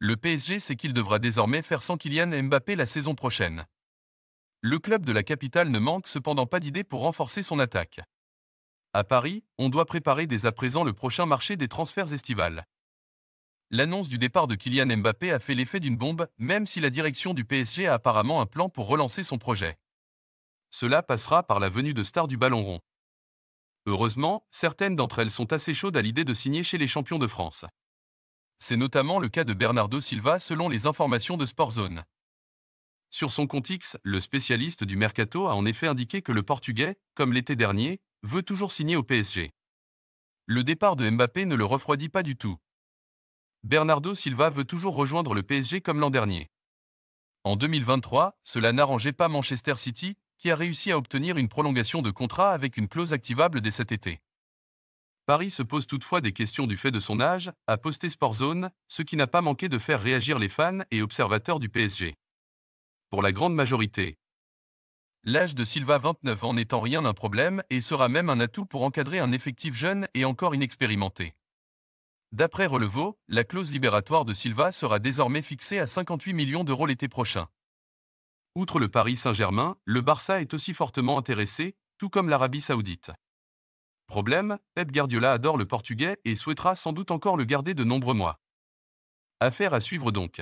Le PSG sait qu'il devra désormais faire sans Kylian Mbappé la saison prochaine. Le club de la capitale ne manque cependant pas d'idées pour renforcer son attaque. À Paris, on doit préparer dès à présent le prochain marché des transferts estivales. L'annonce du départ de Kylian Mbappé a fait l'effet d'une bombe, même si la direction du PSG a apparemment un plan pour relancer son projet. Cela passera par la venue de stars du ballon rond. Heureusement, certaines d'entre elles sont assez chaudes à l'idée de signer chez les champions de France. C'est notamment le cas de Bernardo Silva selon les informations de Sportzone. Sur son compte X, le spécialiste du mercato a en effet indiqué que le Portugais, comme l'été dernier, veut toujours signer au PSG. Le départ de Mbappé ne le refroidit pas du tout. Bernardo Silva veut toujours rejoindre le PSG comme l'an dernier. En 2023, cela n'arrangeait pas Manchester City, qui a réussi à obtenir une prolongation de contrat avec une clause activable dès cet été. Paris se pose toutefois des questions du fait de son âge, a posté Sportzone, ce qui n'a pas manqué de faire réagir les fans et observateurs du PSG. Pour la grande majorité, l'âge de Silva 29 ans n'étant rien un problème et sera même un atout pour encadrer un effectif jeune et encore inexpérimenté. D'après Relevo, la clause libératoire de Silva sera désormais fixée à 58 millions d'euros l'été prochain. Outre le Paris Saint-Germain, le Barça est aussi fortement intéressé, tout comme l'Arabie saoudite. Problème, Pep Guardiola adore le portugais et souhaitera sans doute encore le garder de nombreux mois. Affaire à suivre donc.